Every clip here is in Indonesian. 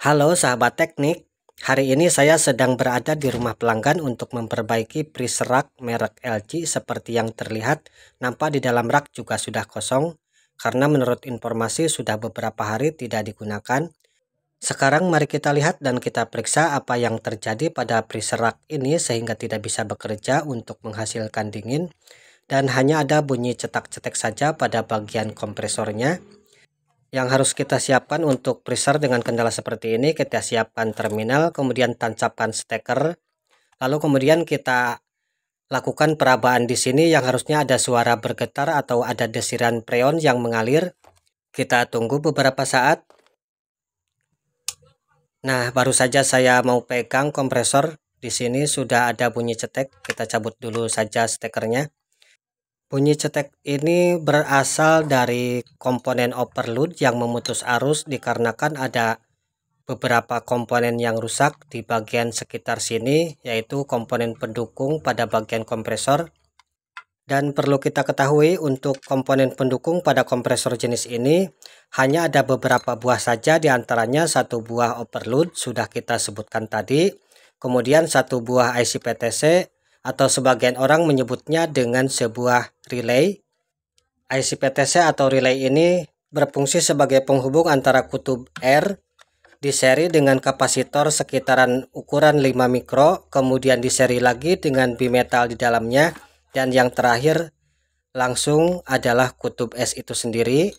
Halo sahabat teknik, hari ini saya sedang berada di rumah pelanggan untuk memperbaiki freezer rak merek LG seperti yang terlihat nampak di dalam rak juga sudah kosong karena menurut informasi sudah beberapa hari tidak digunakan. Sekarang mari kita lihat dan kita periksa apa yang terjadi pada freezer rak ini sehingga tidak bisa bekerja untuk menghasilkan dingin dan hanya ada bunyi cetak-cetek saja pada bagian kompresornya yang harus kita siapkan untuk freezer dengan kendala seperti ini kita siapkan terminal kemudian tancapkan steker lalu kemudian kita lakukan perabaan di sini yang harusnya ada suara bergetar atau ada desiran preon yang mengalir kita tunggu beberapa saat nah baru saja saya mau pegang kompresor di sini sudah ada bunyi cetek kita cabut dulu saja stekernya Bunyi cetek ini berasal dari komponen overload yang memutus arus dikarenakan ada beberapa komponen yang rusak di bagian sekitar sini yaitu komponen pendukung pada bagian kompresor. Dan perlu kita ketahui untuk komponen pendukung pada kompresor jenis ini hanya ada beberapa buah saja diantaranya satu buah overload sudah kita sebutkan tadi. Kemudian satu buah IC PTC atau sebagian orang menyebutnya dengan sebuah relay. ICPTC atau relay ini berfungsi sebagai penghubung antara kutub R di seri dengan kapasitor sekitaran ukuran 5 mikro, kemudian di seri lagi dengan bimetal di dalamnya, dan yang terakhir langsung adalah kutub S itu sendiri.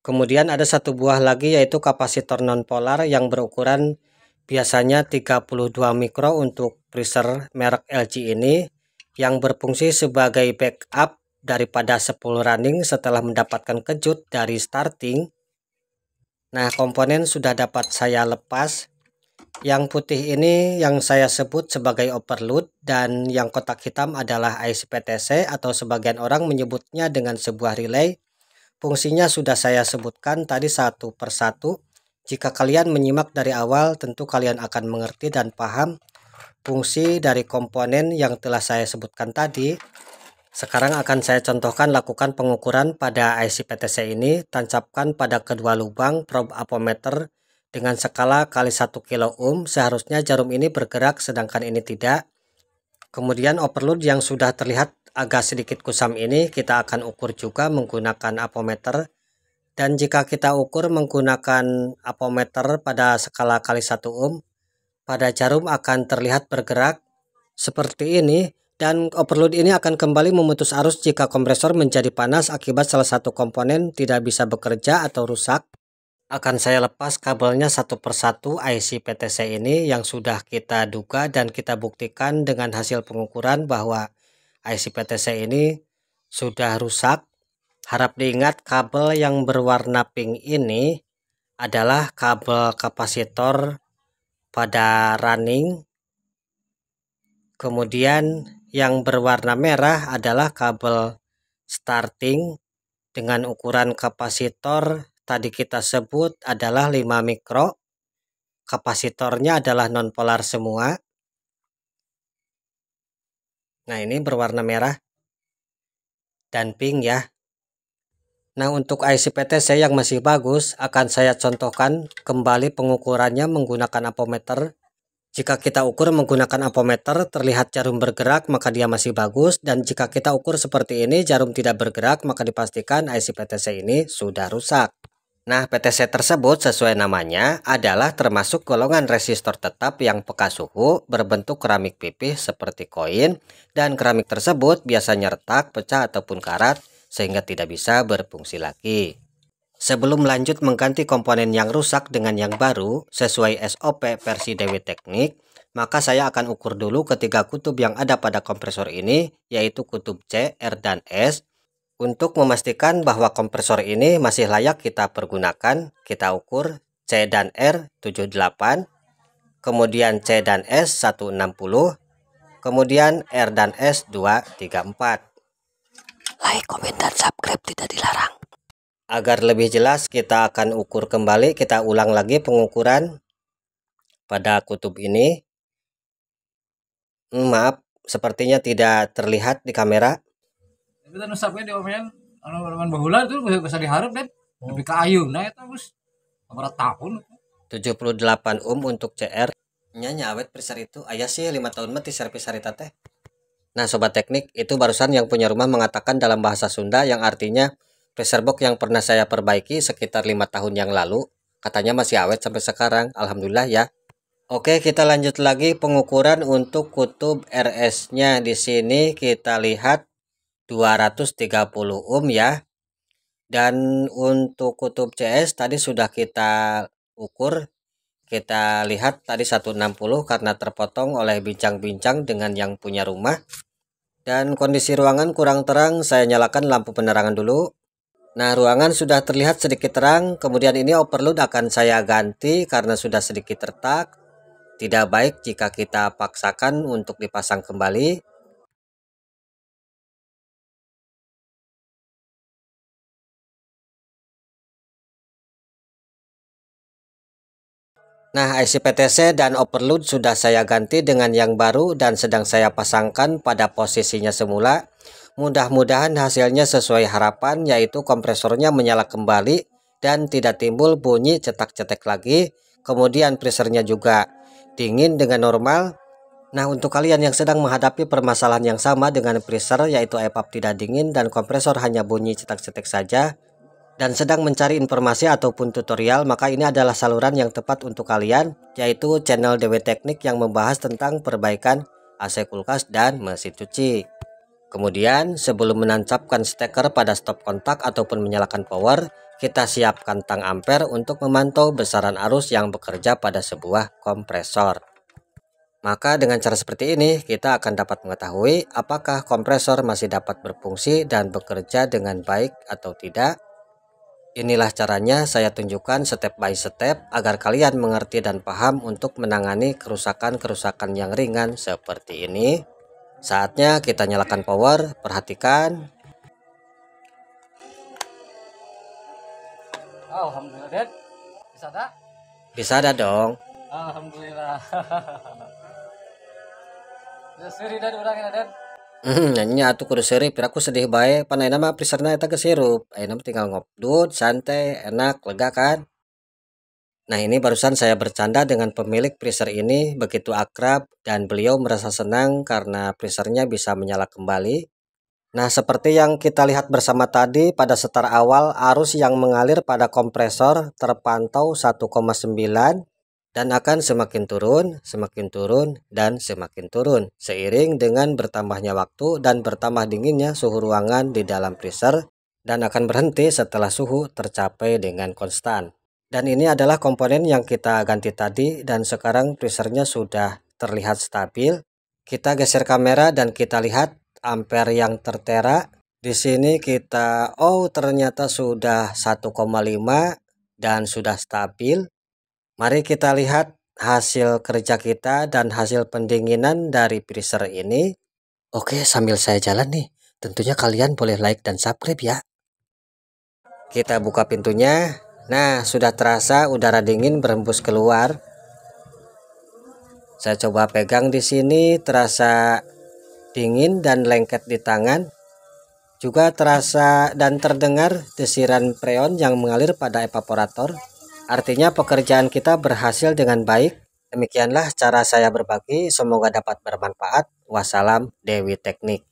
Kemudian ada satu buah lagi yaitu kapasitor nonpolar yang berukuran biasanya 32 mikro untuk freezer merek LG ini yang berfungsi sebagai backup daripada 10 running setelah mendapatkan kejut dari starting. Nah komponen sudah dapat saya lepas. Yang putih ini yang saya sebut sebagai overload dan yang kotak hitam adalah IC PTC atau sebagian orang menyebutnya dengan sebuah relay. Fungsinya sudah saya sebutkan tadi satu persatu. Jika kalian menyimak dari awal tentu kalian akan mengerti dan paham fungsi dari komponen yang telah saya sebutkan tadi. Sekarang akan saya contohkan lakukan pengukuran pada IC PTC ini, tancapkan pada kedua lubang probe apometer dengan skala kali 1 kilo ohm, seharusnya jarum ini bergerak sedangkan ini tidak. Kemudian overload yang sudah terlihat agak sedikit kusam ini kita akan ukur juga menggunakan apometer. Dan jika kita ukur menggunakan apometer pada skala kali 1 ohm, pada jarum akan terlihat bergerak seperti ini dan overload ini akan kembali memutus arus jika kompresor menjadi panas akibat salah satu komponen tidak bisa bekerja atau rusak. Akan saya lepas kabelnya satu persatu IC PTC ini yang sudah kita duga dan kita buktikan dengan hasil pengukuran bahwa IC PTC ini sudah rusak. Harap diingat kabel yang berwarna pink ini adalah kabel kapasitor pada running. Kemudian yang berwarna merah adalah kabel starting dengan ukuran kapasitor tadi kita sebut adalah 5 mikro. Kapasitornya adalah nonpolar semua. Nah ini berwarna merah dan pink ya. Nah untuk IC PTC yang masih bagus akan saya contohkan kembali pengukurannya menggunakan apometer. Jika kita ukur menggunakan apometer terlihat jarum bergerak maka dia masih bagus dan jika kita ukur seperti ini jarum tidak bergerak maka dipastikan IC PTC ini sudah rusak. Nah PTC tersebut sesuai namanya adalah termasuk golongan resistor tetap yang peka suhu berbentuk keramik pipih seperti koin dan keramik tersebut biasanya retak, pecah ataupun karat sehingga tidak bisa berfungsi lagi. Sebelum lanjut mengganti komponen yang rusak dengan yang baru sesuai SOP versi Dewi Teknik, maka saya akan ukur dulu ketiga kutub yang ada pada kompresor ini, yaitu kutub C, R, dan S. Untuk memastikan bahwa kompresor ini masih layak kita pergunakan, kita ukur C dan R 78, kemudian C dan S 160, kemudian R dan S 234 like, komen, dan subscribe tidak dilarang. Agar lebih jelas kita akan ukur kembali, kita ulang lagi pengukuran pada kutub ini. Hmm, maaf, sepertinya tidak terlihat di kamera. Tapi kan usapnya di omen, ya. anu orang-orang bahula itu bisa diharap dan oh. lebih ke ayu, nah itu ya, harus berat tahun. 78 um untuk CR. Nyanyi awet prisar itu ayah sih 5 tahun mati servis harita teh. Nah, sobat teknik, itu barusan yang punya rumah mengatakan dalam bahasa Sunda yang artinya pressure box yang pernah saya perbaiki sekitar lima tahun yang lalu, katanya masih awet sampai sekarang. Alhamdulillah ya. Oke, kita lanjut lagi pengukuran untuk kutub RS-nya di sini kita lihat 230 ohm um ya. Dan untuk kutub CS tadi sudah kita ukur kita lihat tadi 160 karena terpotong oleh bincang-bincang dengan yang punya rumah. Dan kondisi ruangan kurang terang, saya nyalakan lampu penerangan dulu. Nah, ruangan sudah terlihat sedikit terang, kemudian ini overload akan saya ganti karena sudah sedikit retak. Tidak baik jika kita paksakan untuk dipasang kembali. Nah IC PTC dan overload sudah saya ganti dengan yang baru dan sedang saya pasangkan pada posisinya semula. Mudah-mudahan hasilnya sesuai harapan yaitu kompresornya menyala kembali dan tidak timbul bunyi cetak-cetek lagi. Kemudian freezernya juga dingin dengan normal. Nah untuk kalian yang sedang menghadapi permasalahan yang sama dengan freezer yaitu EPUB tidak dingin dan kompresor hanya bunyi cetak-cetek saja dan sedang mencari informasi ataupun tutorial, maka ini adalah saluran yang tepat untuk kalian, yaitu channel DW Teknik yang membahas tentang perbaikan AC kulkas dan mesin cuci. Kemudian, sebelum menancapkan steker pada stop kontak ataupun menyalakan power, kita siapkan tang ampere untuk memantau besaran arus yang bekerja pada sebuah kompresor. Maka dengan cara seperti ini, kita akan dapat mengetahui apakah kompresor masih dapat berfungsi dan bekerja dengan baik atau tidak, Inilah caranya saya tunjukkan step by step agar kalian mengerti dan paham untuk menangani kerusakan-kerusakan yang ringan seperti ini. Saatnya kita nyalakan power, perhatikan. Alhamdulillah, Dad. Bisa dah? Bisa ada dong. Alhamdulillah. Suri ya, orang Udah, Dad nyanyi nyanyinya atuh kudu serip aku sedih bae pan ayeuna mah itu eta geus tinggal ngobrol santai enak lega kan Nah ini barusan saya bercanda dengan pemilik freezer ini begitu akrab dan beliau merasa senang karena freezernya bisa menyala kembali. Nah seperti yang kita lihat bersama tadi pada setar awal arus yang mengalir pada kompresor terpantau 1,9 dan akan semakin turun, semakin turun, dan semakin turun seiring dengan bertambahnya waktu dan bertambah dinginnya suhu ruangan di dalam freezer dan akan berhenti setelah suhu tercapai dengan konstan. Dan ini adalah komponen yang kita ganti tadi dan sekarang freezernya sudah terlihat stabil. Kita geser kamera dan kita lihat ampere yang tertera di sini kita oh ternyata sudah 1,5 dan sudah stabil Mari kita lihat hasil kerja kita dan hasil pendinginan dari freezer ini. Oke, sambil saya jalan nih, tentunya kalian boleh like dan subscribe ya. Kita buka pintunya. Nah, sudah terasa udara dingin berembus keluar. Saya coba pegang di sini, terasa dingin dan lengket di tangan. Juga terasa dan terdengar desiran preon yang mengalir pada evaporator. Artinya pekerjaan kita berhasil dengan baik. Demikianlah cara saya berbagi, semoga dapat bermanfaat. Wassalam Dewi Teknik.